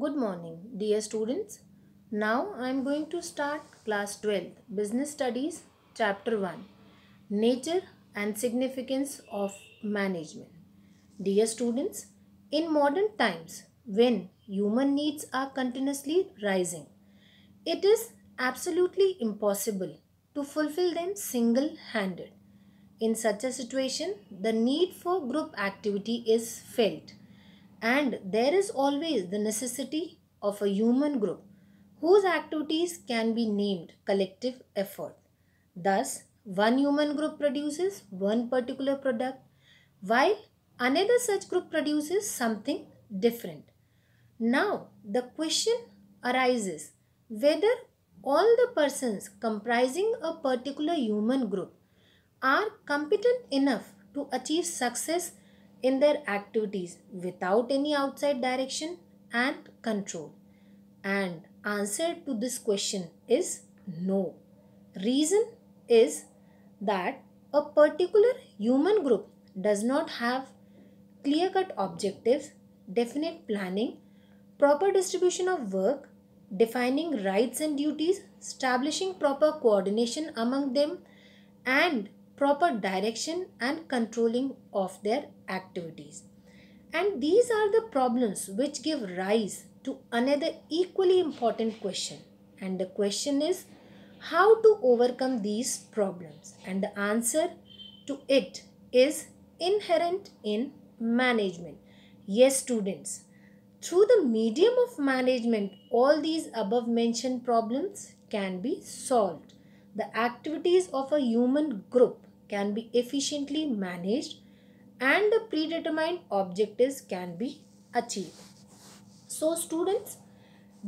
Good morning dear students. Now I am going to start class 12 Business Studies chapter 1 Nature and Significance of Management. Dear students, in modern times when human needs are continuously rising, it is absolutely impossible to fulfill them single-handed. In such a situation, the need for group activity is felt and there is always the necessity of a human group whose activities can be named collective effort. Thus, one human group produces one particular product while another such group produces something different. Now, the question arises whether all the persons comprising a particular human group are competent enough to achieve success in their activities without any outside direction and control? And answer to this question is no. Reason is that a particular human group does not have clear cut objectives, definite planning, proper distribution of work, defining rights and duties, establishing proper coordination among them, and proper direction and controlling of their activities. And these are the problems which give rise to another equally important question. And the question is how to overcome these problems. And the answer to it is inherent in management. Yes, students, through the medium of management, all these above mentioned problems can be solved. The activities of a human group can be efficiently managed and the predetermined objectives can be achieved. So students,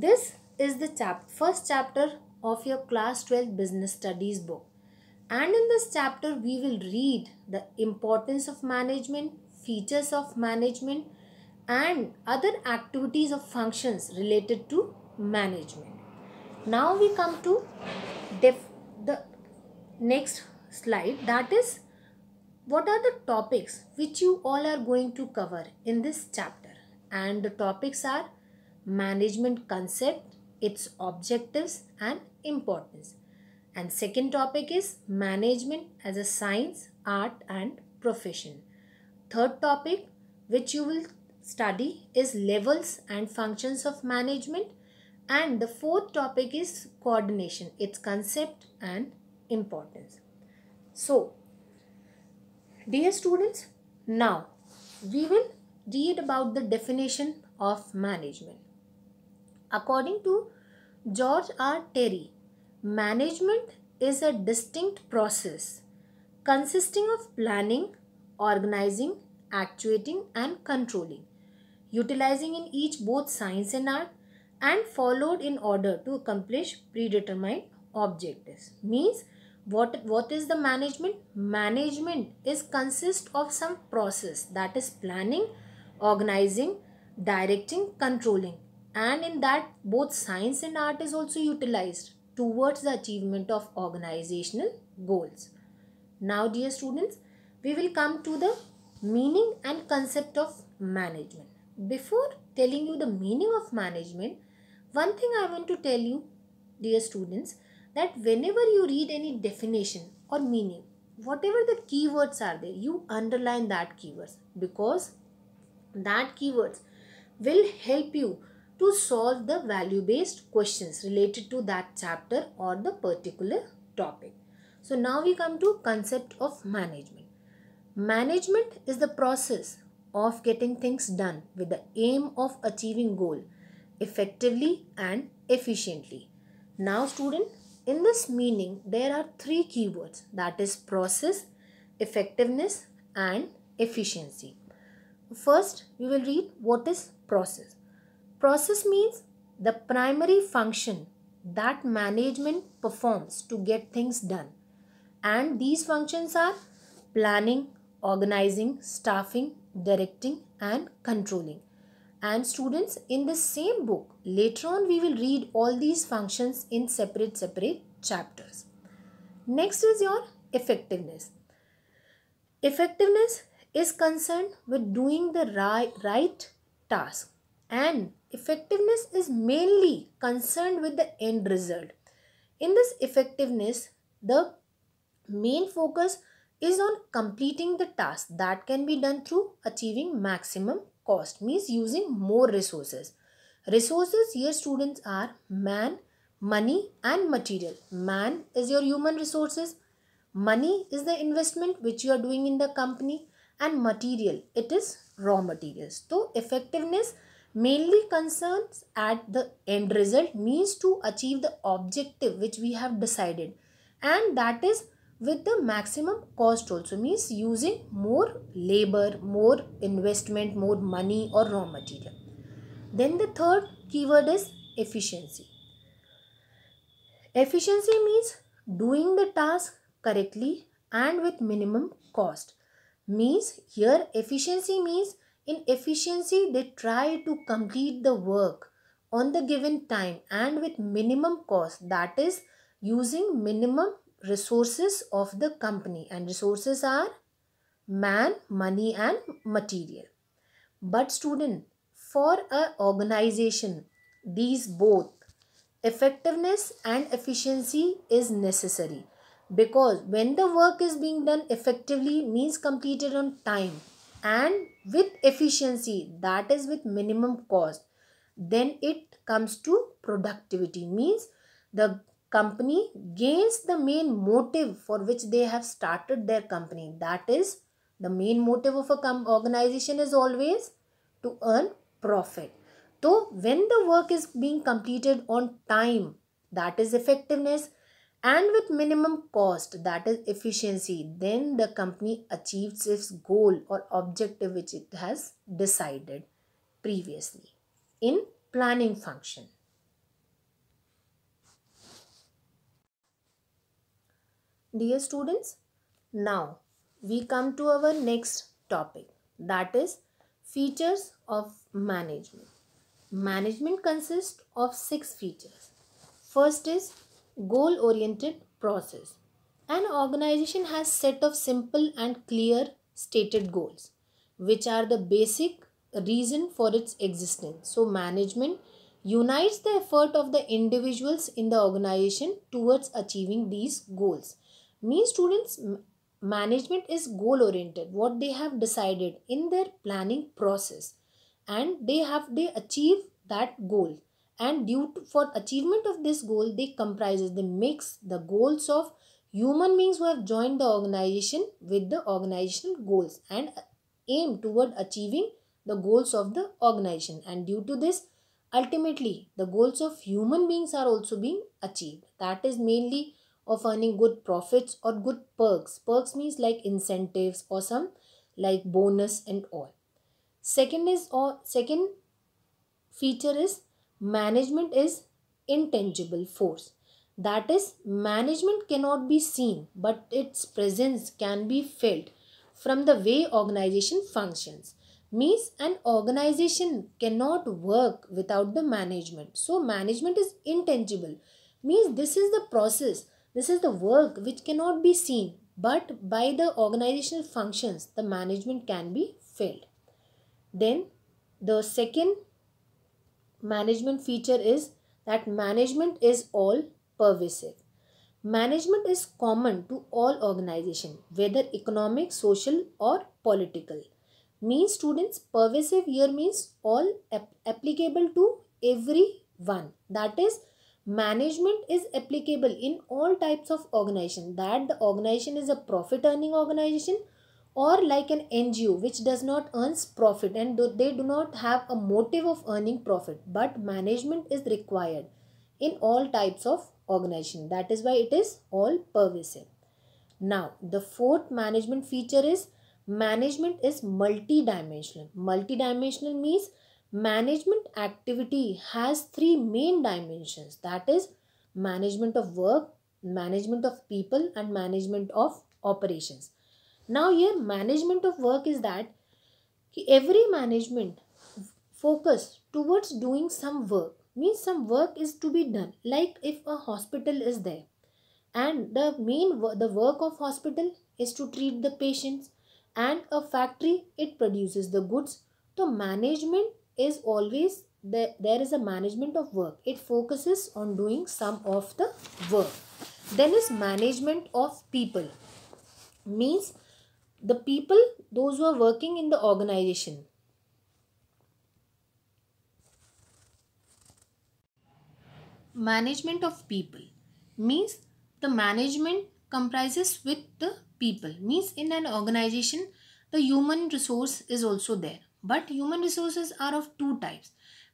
this is the chap first chapter of your class 12 business studies book. And in this chapter, we will read the importance of management, features of management and other activities of functions related to management. Now we come to the next slide that is what are the topics which you all are going to cover in this chapter and the topics are management concept, its objectives and importance and second topic is management as a science, art and profession. Third topic which you will study is levels and functions of management and the fourth topic is coordination, its concept and importance. So, dear students, now we will read about the definition of management. According to George R. Terry, management is a distinct process consisting of planning, organizing, actuating and controlling, utilizing in each both science and art and followed in order to accomplish predetermined objectives. Means what what is the management management is consist of some process that is planning organizing directing controlling and in that both science and art is also utilized towards the achievement of organizational goals now dear students we will come to the meaning and concept of management before telling you the meaning of management one thing i want to tell you dear students that whenever you read any definition or meaning, whatever the keywords are there, you underline that keywords because that keywords will help you to solve the value based questions related to that chapter or the particular topic. So now we come to concept of management. Management is the process of getting things done with the aim of achieving goal effectively and efficiently. Now student in this meaning, there are three keywords that is process, effectiveness and efficiency. First, we will read what is process. Process means the primary function that management performs to get things done. And these functions are planning, organizing, staffing, directing and controlling. And students, in the same book, later on we will read all these functions in separate, separate chapters. Next is your effectiveness. Effectiveness is concerned with doing the right, right task and effectiveness is mainly concerned with the end result. In this effectiveness, the main focus is on completing the task that can be done through achieving maximum cost means using more resources. Resources here students are man, money and material. Man is your human resources. Money is the investment which you are doing in the company and material it is raw materials. So effectiveness mainly concerns at the end result means to achieve the objective which we have decided and that is with the maximum cost also means using more labor, more investment, more money or raw material. Then the third keyword is efficiency. Efficiency means doing the task correctly and with minimum cost. Means here efficiency means in efficiency they try to complete the work on the given time and with minimum cost that is using minimum resources of the company and resources are man, money and material. But student, for a organization, these both effectiveness and efficiency is necessary because when the work is being done effectively means completed on time and with efficiency that is with minimum cost then it comes to productivity means the company gains the main motive for which they have started their company. That is, the main motive of a organization is always to earn profit. So, when the work is being completed on time, that is effectiveness, and with minimum cost, that is efficiency, then the company achieves its goal or objective which it has decided previously in planning function. Dear students, now we come to our next topic that is features of management. Management consists of six features. First is goal oriented process. An organization has set of simple and clear stated goals which are the basic reason for its existence. So management unites the effort of the individuals in the organization towards achieving these goals means students management is goal oriented what they have decided in their planning process and they have they achieve that goal and due to, for achievement of this goal they comprises they mix the goals of human beings who have joined the organization with the organizational goals and aim toward achieving the goals of the organization and due to this ultimately the goals of human beings are also being achieved that is mainly of earning good profits or good perks. Perks means like incentives or some like bonus and all. Second is or second feature is management is intangible force. That is management cannot be seen but its presence can be felt from the way organization functions means an organization cannot work without the management so management is intangible means this is the process this is the work which cannot be seen, but by the organizational functions, the management can be filled. Then the second management feature is that management is all pervasive. Management is common to all organization, whether economic, social or political. Mean students, pervasive here means all ap applicable to every one. That is, management is applicable in all types of organization that the organization is a profit earning organization or like an ngo which does not earns profit and they do not have a motive of earning profit but management is required in all types of organization that is why it is all pervasive now the fourth management feature is management is multidimensional multidimensional means management activity has three main dimensions that is management of work management of people and management of operations now here management of work is that every management focus towards doing some work means some work is to be done like if a hospital is there and the main the work of hospital is to treat the patients and a factory it produces the goods so management is always the, there is a management of work. It focuses on doing some of the work. Then is management of people. Means the people, those who are working in the organization. Management of people means the management comprises with the people means in an organization the human resource is also there but human resources are of two types,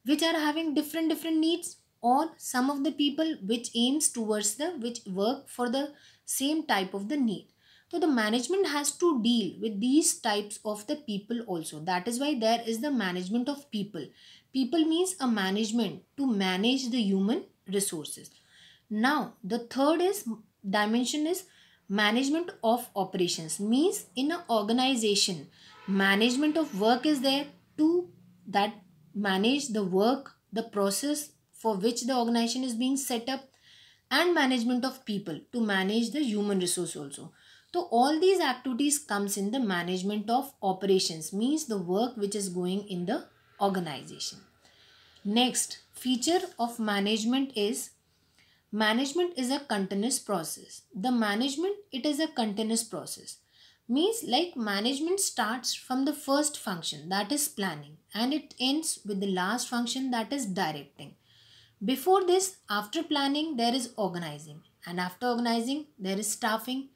which are having different different needs or some of the people which aims towards the which work for the same type of the need. So the management has to deal with these types of the people also. That is why there is the management of people. People means a management to manage the human resources. Now the third is dimension is management of operations means in an organization management of work is there to that manage the work the process for which the organization is being set up and management of people to manage the human resource also so all these activities comes in the management of operations means the work which is going in the organization next feature of management is management is a continuous process the management it is a continuous process means like management starts from the first function that is planning and it ends with the last function that is directing. Before this, after planning, there is organizing and after organizing, there is staffing,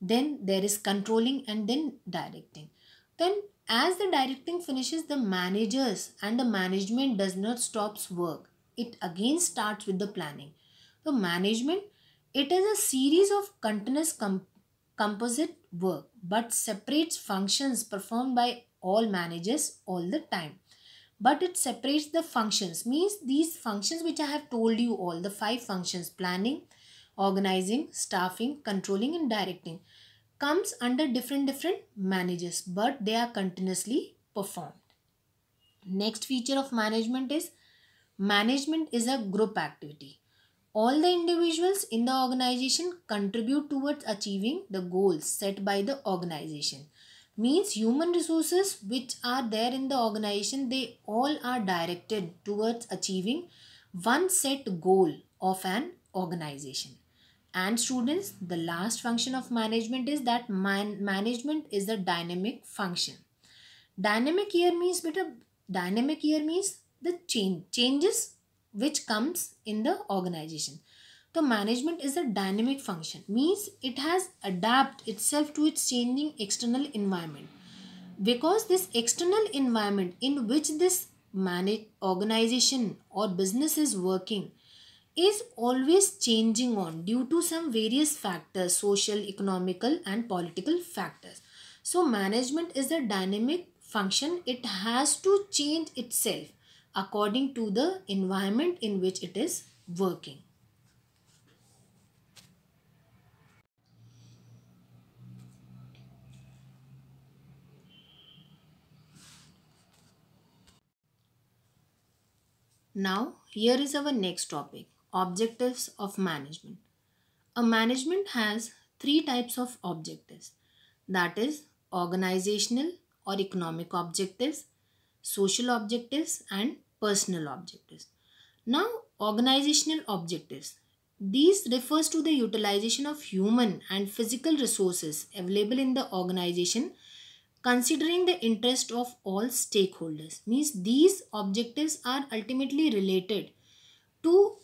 then there is controlling and then directing. Then as the directing finishes, the managers and the management does not stops work. It again starts with the planning. The management, it is a series of continuous composite work but separates functions performed by all managers all the time but it separates the functions means these functions which i have told you all the five functions planning organizing staffing controlling and directing comes under different different managers but they are continuously performed next feature of management is management is a group activity all the individuals in the organization contribute towards achieving the goals set by the organization. Means human resources which are there in the organization, they all are directed towards achieving one set goal of an organization. And students, the last function of management is that man management is the dynamic function. Dynamic here means, dynamic here means the change changes which comes in the organization. The management is a dynamic function, means it has adapt itself to its changing external environment. Because this external environment in which this manage organization or business is working is always changing on due to some various factors, social, economical and political factors. So management is a dynamic function. It has to change itself according to the environment in which it is working. Now, here is our next topic, objectives of management. A management has three types of objectives, that is organizational or economic objectives, social objectives and personal objectives. Now, organizational objectives. These refers to the utilization of human and physical resources available in the organization considering the interest of all stakeholders. Means these objectives are ultimately related to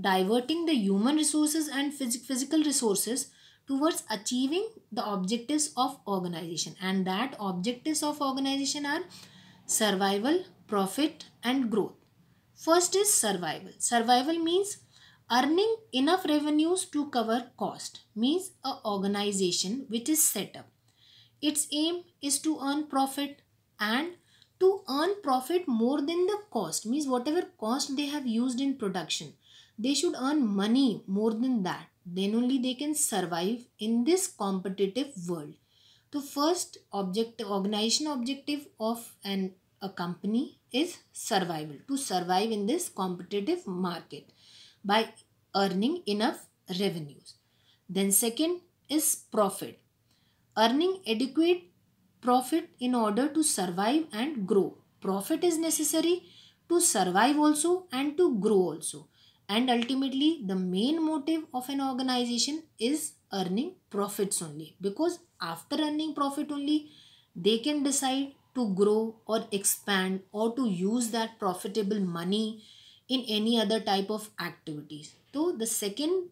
diverting the human resources and phys physical resources towards achieving the objectives of organization and that objectives of organization are survival profit and growth. First is survival. Survival means earning enough revenues to cover cost means a organization which is set up. Its aim is to earn profit and to earn profit more than the cost means whatever cost they have used in production they should earn money more than that then only they can survive in this competitive world the first object organization objective of an a company is survival, to survive in this competitive market by earning enough revenues. Then second is profit. Earning adequate profit in order to survive and grow. Profit is necessary to survive also and to grow also. And ultimately, the main motive of an organization is earning profits only because after earning profit only, they can decide to grow or expand or to use that profitable money in any other type of activities. So the second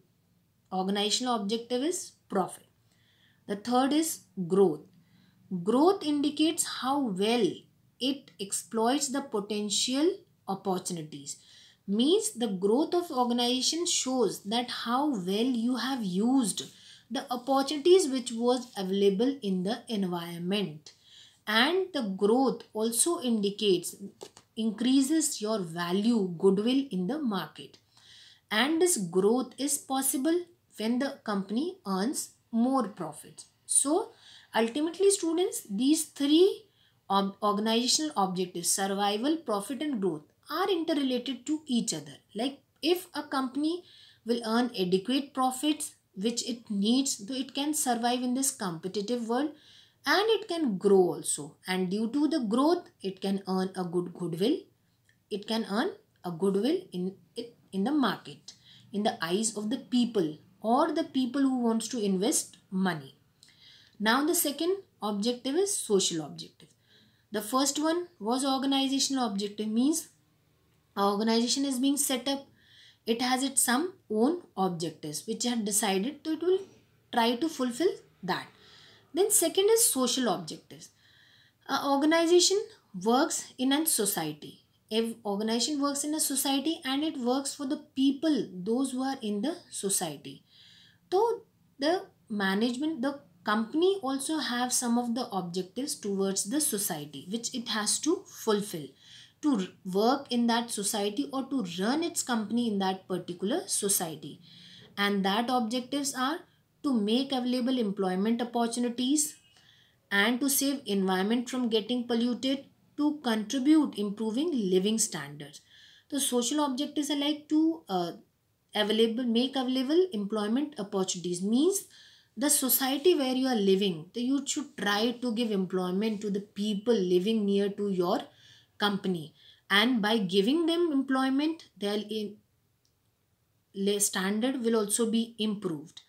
organizational objective is profit. The third is growth. Growth indicates how well it exploits the potential opportunities. Means the growth of organization shows that how well you have used the opportunities which was available in the environment and the growth also indicates increases your value goodwill in the market and this growth is possible when the company earns more profits so ultimately students these three organizational objectives survival profit and growth are interrelated to each other like if a company will earn adequate profits which it needs so it can survive in this competitive world and it can grow also and due to the growth it can earn a good goodwill it can earn a goodwill in in the market in the eyes of the people or the people who wants to invest money now the second objective is social objective the first one was organizational objective means organization is being set up it has its some own objectives which are decided to it will try to fulfill that then second is social objectives. An organization works in a society. If organization works in a society and it works for the people, those who are in the society. So the management, the company also have some of the objectives towards the society which it has to fulfill to work in that society or to run its company in that particular society and that objectives are to make available employment opportunities and to save environment from getting polluted to contribute improving living standards the social objectives are like to uh, available make available employment opportunities means the society where you are living you should try to give employment to the people living near to your company and by giving them employment their eh, standard will also be improved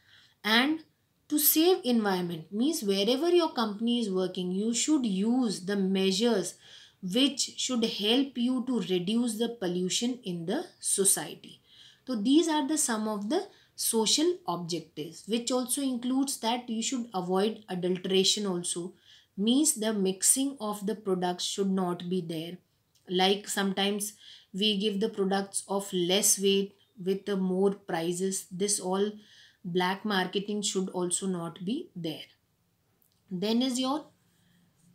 and to save environment means wherever your company is working you should use the measures which should help you to reduce the pollution in the society so these are the some of the social objectives which also includes that you should avoid adulteration also means the mixing of the products should not be there like sometimes we give the products of less weight with the more prices this all black marketing should also not be there then is your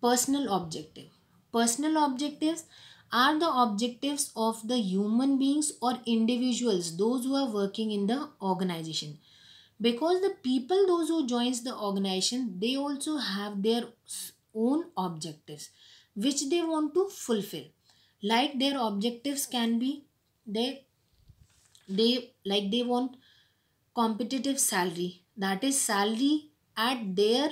personal objective personal objectives are the objectives of the human beings or individuals those who are working in the organization because the people those who joins the organization they also have their own objectives which they want to fulfill like their objectives can be they they like they want competitive salary, that is, salary at their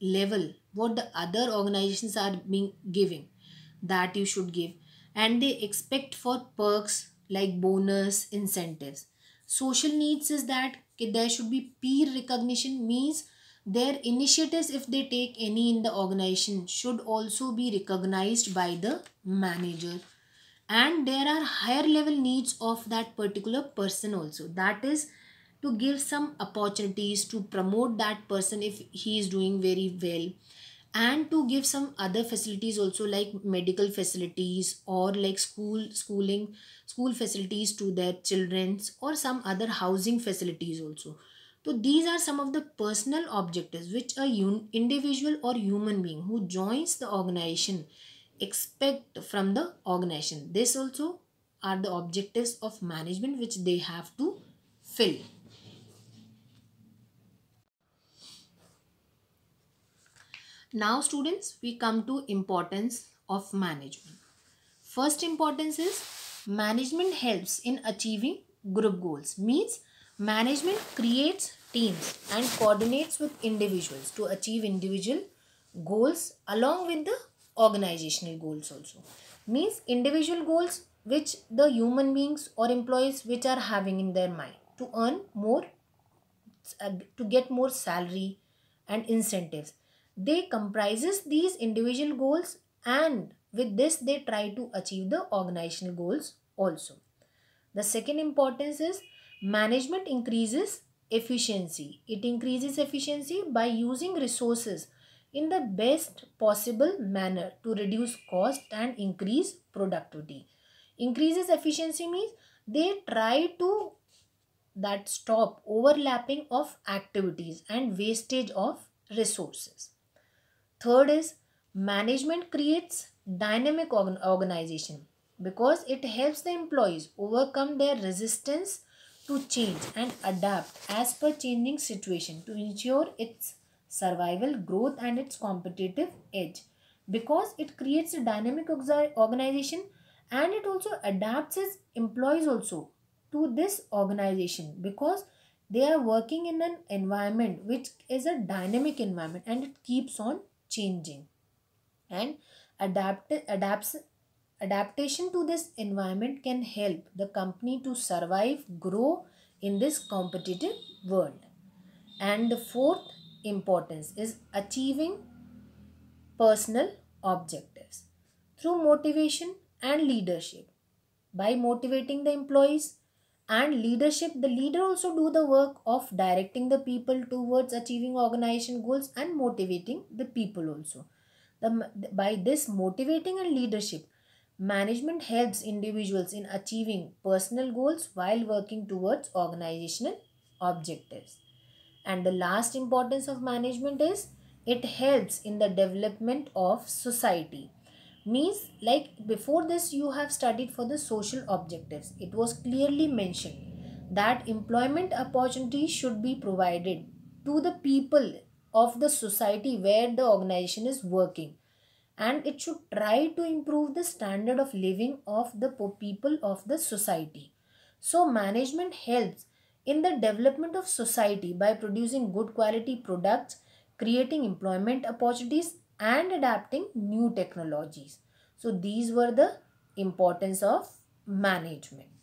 level, what the other organizations are being giving, that you should give. And they expect for perks like bonus, incentives. Social needs is that there should be peer recognition, means their initiatives, if they take any in the organization, should also be recognized by the manager and there are higher level needs of that particular person also that is to give some opportunities to promote that person if he is doing very well and to give some other facilities also like medical facilities or like school schooling school facilities to their children's or some other housing facilities also so these are some of the personal objectives which a individual or human being who joins the organization expect from the organization this also are the objectives of management which they have to fill Now students, we come to importance of management. First importance is management helps in achieving group goals. Means management creates teams and coordinates with individuals to achieve individual goals along with the organizational goals also. Means individual goals which the human beings or employees which are having in their mind to earn more, to get more salary and incentives they comprises these individual goals and with this they try to achieve the organizational goals also. The second importance is management increases efficiency. It increases efficiency by using resources in the best possible manner to reduce cost and increase productivity. Increases efficiency means they try to that stop overlapping of activities and wastage of resources. Third is management creates dynamic organization because it helps the employees overcome their resistance to change and adapt as per changing situation to ensure its survival, growth and its competitive edge. Because it creates a dynamic organization and it also adapts its employees also to this organization because they are working in an environment which is a dynamic environment and it keeps on changing and adapt adapts adaptation to this environment can help the company to survive grow in this competitive world and the fourth importance is achieving personal objectives through motivation and leadership by motivating the employees and leadership the leader also do the work of directing the people towards achieving organization goals and motivating the people also the, by this motivating and leadership management helps individuals in achieving personal goals while working towards organizational objectives and the last importance of management is it helps in the development of society means like before this you have studied for the social objectives it was clearly mentioned that employment opportunities should be provided to the people of the society where the organization is working and it should try to improve the standard of living of the people of the society so management helps in the development of society by producing good quality products creating employment opportunities and adapting new technologies. So these were the importance of management.